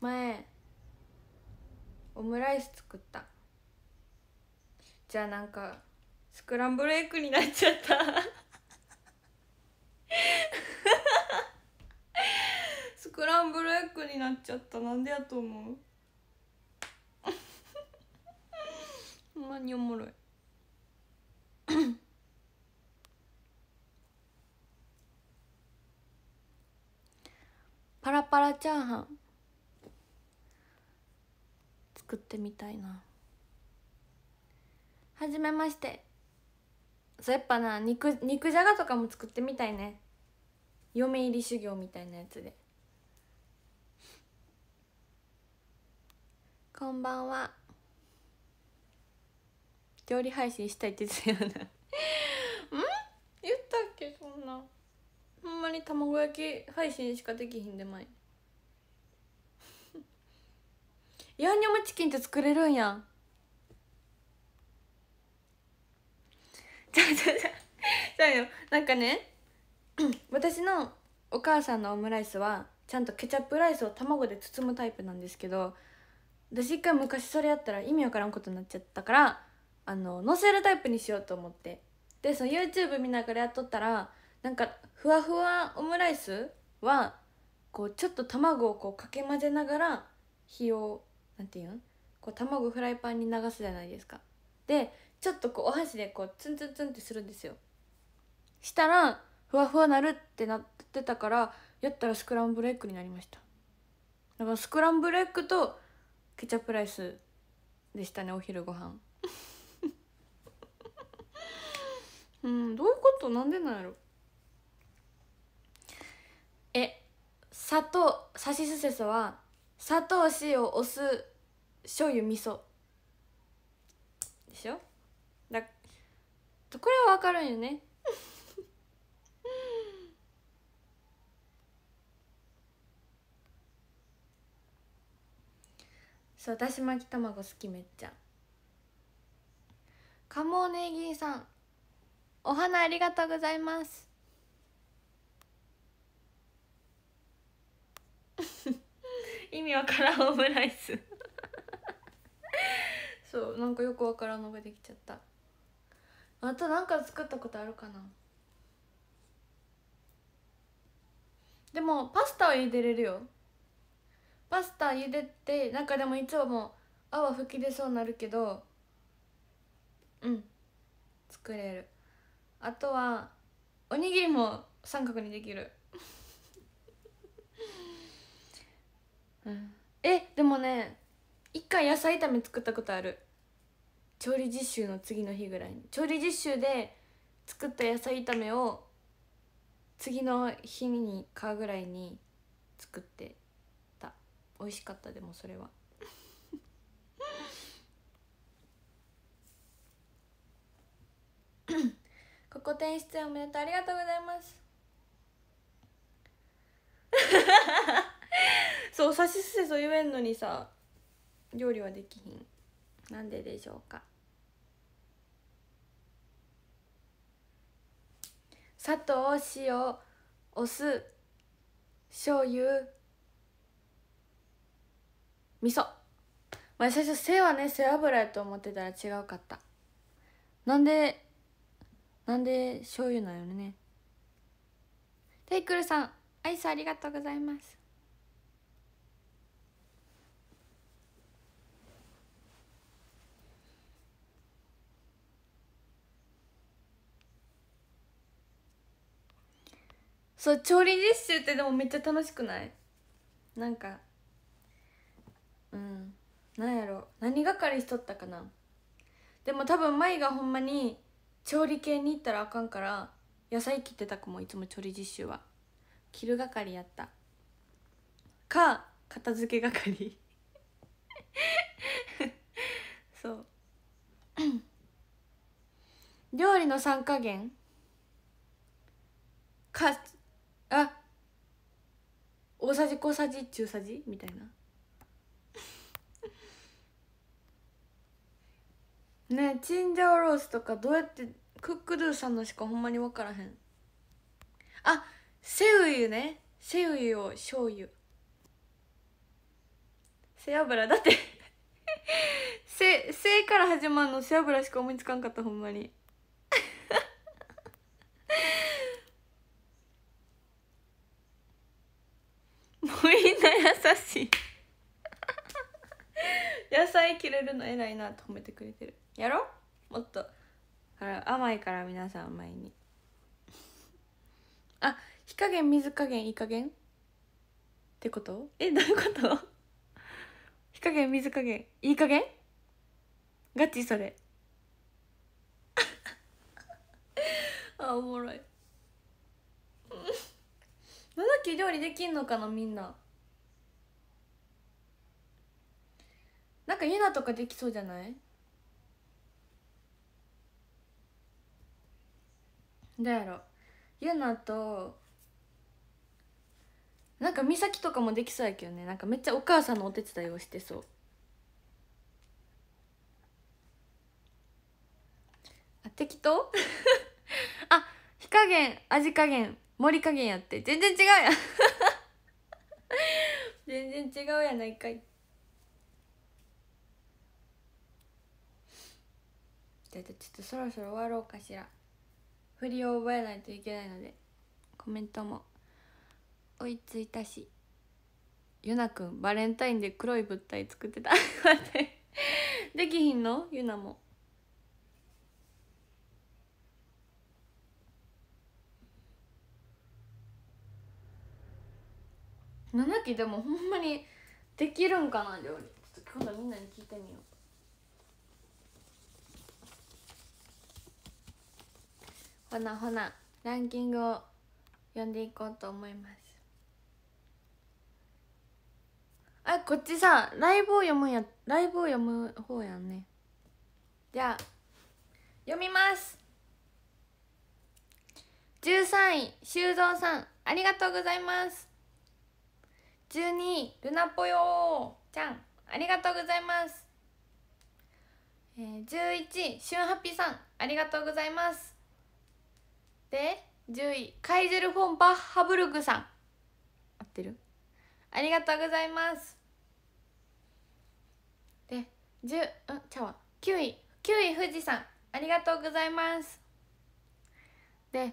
前オムライス作ったじゃあなんかスクランブルエッグになっちゃった スクランブルエッグになっちゃったなんでやと思う ほんまにおもろいパラパラチャーハン作ってみたいなはじめましてそうやっぱな肉肉じゃがとかも作ってみたいね嫁入り修行みたいなやつでこんばんは料理配信したいって言ってたよな うん言ったっけそんなほんまに卵焼き配信しかできひんでまい ヤンニョムチキンって作れるんやじゃじゃじゃじゃよなんかね 私のお母さんのオムライスはちゃんとケチャップライスを卵で包むタイプなんですけど私一回昔それやったら意味わからんことになっちゃったからあの載せるタイプにしようと思ってでその YouTube 見ながらやっとったらなんかふわふわオムライスはこうちょっと卵をこうかけ混ぜながら火を何て言うんこう卵フライパンに流すじゃないですかでちょっとこうお箸でこうツンツンツンってするんですよしたらふわふわなるってなってたからやったらスクランブルエッグになりましただからスクランブルエッグとケチャップライスでしたねお昼ご飯 うんどういうことなんでなんやろえ砂糖さしすせそは砂糖塩お酢醤油味噌でしょだこれは分かるんよね そうだし巻き卵好きめっちゃかもネギさんお花ありがとうございます意味わからんオムライスそうなんかよくわからんのができちゃったあとなんか作ったことあるかなでもパスタは茹でれるよパスタ茹でてなんかでもいつも泡吹き出そうになるけどうん作れるあとはおにぎりも三角にできるうんえでもね一回野菜炒め作ったことある調理実習の次の日ぐらいに調理実習で作った野菜炒めを次の日にかぐらいに作ってた美味しかったでもそれは ここ転出おめでとうありがとうございますそうさしすせそ言えんのにさ料理はできひんなんででしょうか砂糖塩お酢醤油味噌まあ最初背はね背脂やと思ってたら違うかったなんでなんで醤油なんよねテイクルさんアイスありがとうございますそう調理実習ってでもめっちゃ楽しくないなんかうん何やろ何がかりしとったかなでも多分舞がほんまに調理系に行ったらあかんから野菜切ってた子もいつも調理実習は切る係やったか片付け係 そう 料理の3加減かあ大さじ小さじ中さじみたいなねチンジャオロースとかどうやってクックドゥさんのしかほんまに分からへんあセウユねセウユを醤油背脂だって背背 から始まるの背脂しか思いつかんかったほんまに優しい野菜切れるの偉いなて褒めてくれてるやろもっと甘いから皆さん前にあ火加減水加減いい加減ってことえどういうこと火加減水加減いい加減ガチそれ あおもろい野崎 料理できんのかなみんななんかユナとかできそうじゃないどうやろユナとなんか美咲とかもできそうやけどねなんかめっちゃお母さんのお手伝いをしてそうあ適当 あ火加減味加減盛り加減やって全然違うやん 全然違うやないかいちょっとそろそろ終わろうかしら振りを覚えないといけないのでコメントも追いついたしゆなくんバレンタインで黒い物体作ってた待ってできひんのゆなも7期でもほんまにできるんかな料理ちょっと今度みんなに聞いてみようほなほなランキングを読んでいこうと思いますあこっちさライブを読むやライブを読む方やんねじゃあ読みます13位修造さんありがとうございます12位ルナぽよちゃんありがとうございます、えー、11位しゅんはぴさんありがとうございますで10位カイゼル・フォン・バッハブルグさん合ってるありがとうございますで10うんちゃわ9位9位富士山ありがとうございますで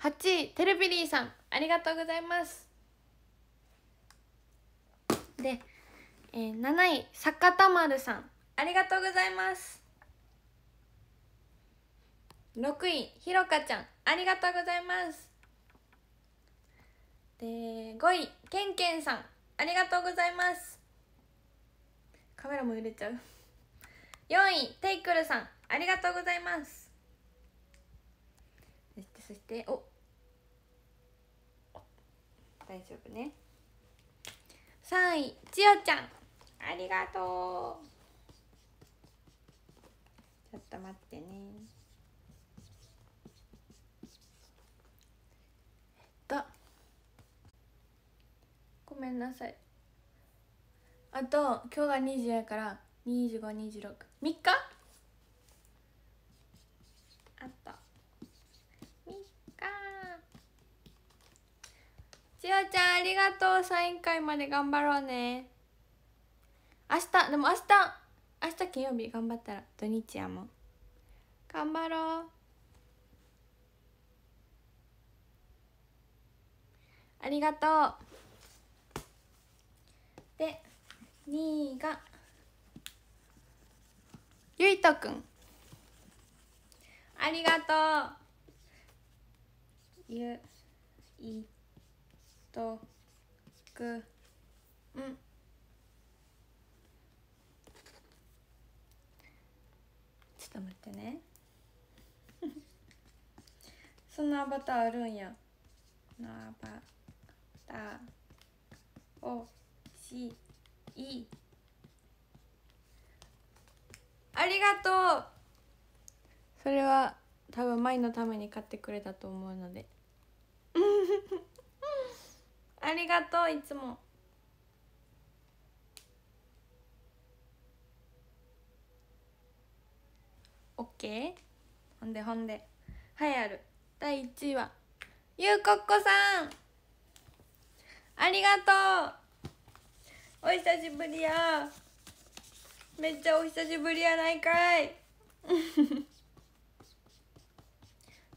8位テルビリーさんありがとうございますで、えー、7位坂田丸さんありがとうございます6位ひろかちゃんありがとうございますで5位けんけんさんありがとうございますカメラも揺れちゃう4位テイクルさんありがとうございますそしてそしてお大丈夫ね3位ちよちゃんありがとうちょっと待ってねったごめんなさいあと今日が20やから2526 3日あった3日千代ちゃんありがとうサイン会まで頑張ろうね明日でも明日明日金曜日頑張ったら土日やもん頑張ろうありがとうで2位がゆいとくんありがとうゆいとくんちょっと待ってね そんなアバターあるんや。のアバター。たおしいありがとうそれは多分舞のために買ってくれたと思うので ありがとういつも。オッケーほんでほんで。はやる。第1位は、ゆうこっこさんありがとうお久しぶりやめっちゃお久しぶりやないかい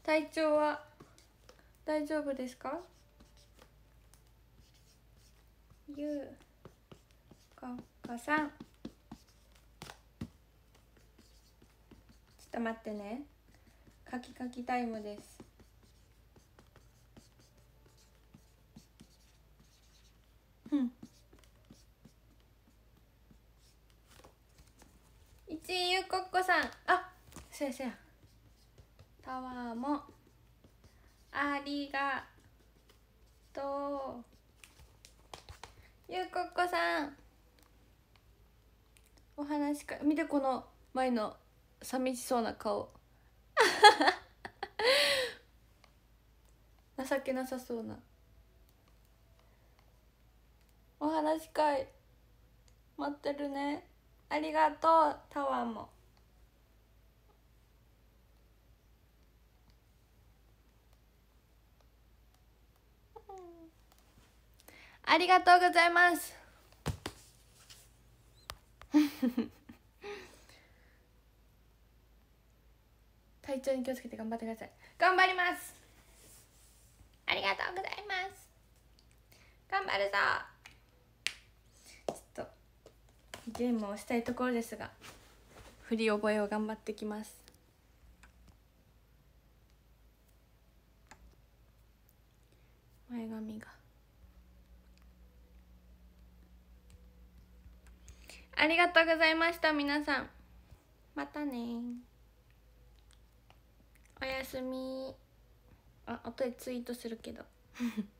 体調は大丈夫ですかゆうかかさんちょっと待ってねかきかきタイムですうん一位ゆこっこさんあそうやそやタワーもありがとうゆうこっこさんお話か見てこの前の寂しそうな顔 情けなさそうなお話し会待ってるねありがとうタワーもありがとうございます 体調に気をつけて頑張ってください頑張りますありがとうございます頑張るぞゲームをしたいところですが振り覚えを頑張ってきます前髪がありがとうございました皆さんまたねおやすみあ後でツイートするけど